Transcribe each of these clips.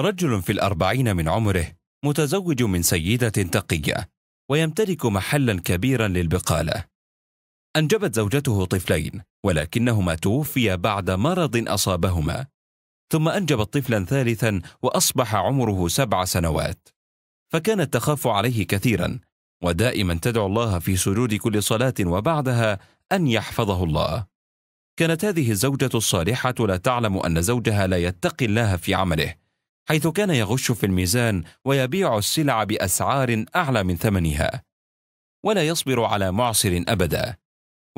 رجل في الأربعين من عمره متزوج من سيدة تقية ويمتلك محلا كبيرا للبقالة أنجبت زوجته طفلين ولكنهما توفيا بعد مرض أصابهما ثم أنجبت طفلا ثالثا وأصبح عمره سبع سنوات فكانت تخاف عليه كثيرا ودائما تدعو الله في سجود كل صلاة وبعدها أن يحفظه الله كانت هذه الزوجة الصالحة لا تعلم أن زوجها لا يتقي الله في عمله حيث كان يغش في الميزان ويبيع السلع باسعار اعلى من ثمنها ولا يصبر على معسر ابدا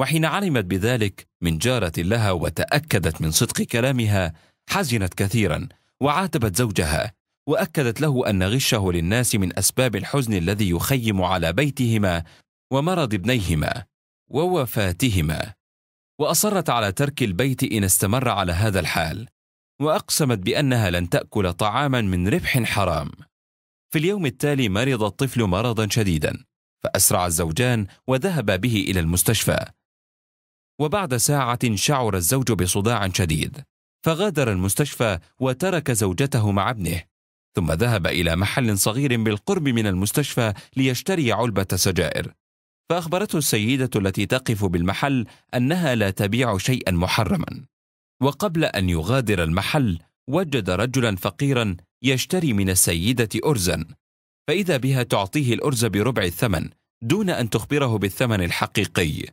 وحين علمت بذلك من جاره لها وتاكدت من صدق كلامها حزنت كثيرا وعاتبت زوجها واكدت له ان غشه للناس من اسباب الحزن الذي يخيم على بيتهما ومرض ابنيهما ووفاتهما واصرت على ترك البيت ان استمر على هذا الحال واقسمت بانها لن تاكل طعاما من ربح حرام في اليوم التالي مرض الطفل مرضا شديدا فاسرع الزوجان وذهبا به الى المستشفى وبعد ساعه شعر الزوج بصداع شديد فغادر المستشفى وترك زوجته مع ابنه ثم ذهب الى محل صغير بالقرب من المستشفى ليشتري علبه سجائر فاخبرته السيده التي تقف بالمحل انها لا تبيع شيئا محرما وقبل أن يغادر المحل وجد رجلا فقيرا يشتري من السيدة أرزا فإذا بها تعطيه الأرز بربع الثمن دون أن تخبره بالثمن الحقيقي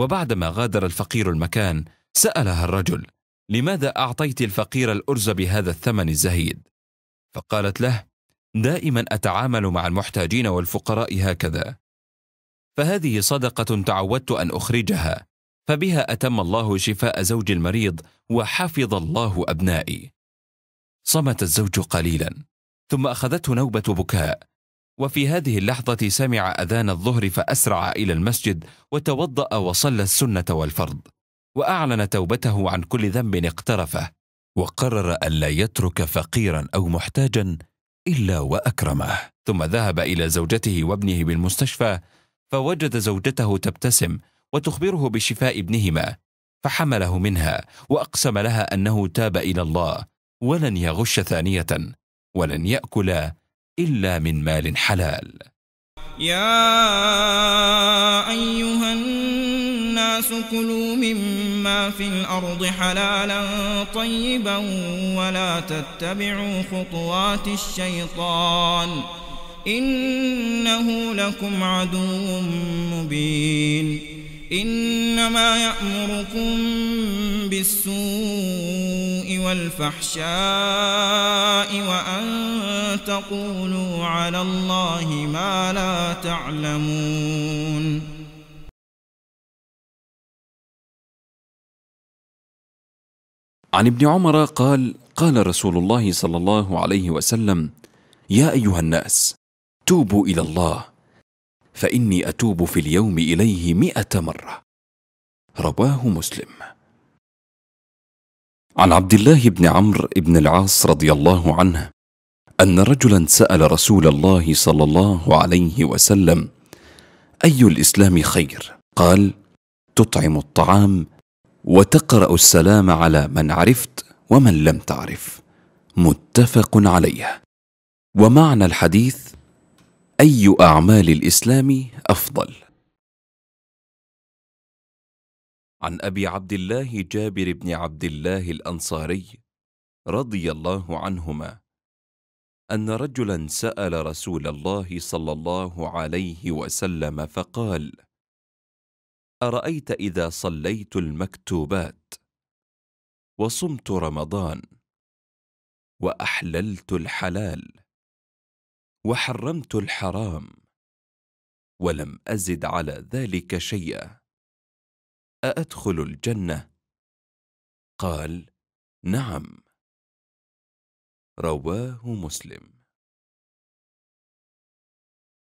وبعدما غادر الفقير المكان سألها الرجل لماذا أعطيت الفقير الأرز بهذا الثمن الزهيد؟ فقالت له دائما أتعامل مع المحتاجين والفقراء هكذا فهذه صدقة تعودت أن أخرجها فبها أتم الله شفاء زوج المريض وحفظ الله أبنائي صمت الزوج قليلا ثم أخذته نوبة بكاء وفي هذه اللحظة سمع أذان الظهر فأسرع إلى المسجد وتوضأ وصلى السنة والفرض وأعلن توبته عن كل ذنب اقترفه وقرر ألا يترك فقيرا أو محتاجا إلا وأكرمه ثم ذهب إلى زوجته وابنه بالمستشفى فوجد زوجته تبتسم وتخبره بشفاء ابنهما فحمله منها واقسم لها انه تاب الى الله ولن يغش ثانيه ولن ياكل الا من مال حلال يا ايها الناس كلوا مما في الارض حلالا طيبا ولا تتبعوا خطوات الشيطان انه لكم عدو مبين إنما يأمركم بالسوء والفحشاء وأن تقولوا على الله ما لا تعلمون عن ابن عمر قال قال رسول الله صلى الله عليه وسلم يا أيها الناس توبوا إلى الله فاني اتوب في اليوم اليه مائه مره رواه مسلم عن عبد الله بن عمرو بن العاص رضي الله عنه ان رجلا سال رسول الله صلى الله عليه وسلم اي الاسلام خير قال تطعم الطعام وتقرا السلام على من عرفت ومن لم تعرف متفق عليه ومعنى الحديث أي أعمال الإسلام أفضل؟ عن أبي عبد الله جابر بن عبد الله الأنصاري رضي الله عنهما أن رجلا سأل رسول الله صلى الله عليه وسلم فقال: أرأيت إذا صليت المكتوبات وصمت رمضان وأحللت الحلال وحرمت الحرام ولم أزد على ذلك شيئا أأدخل الجنة؟ قال نعم رواه مسلم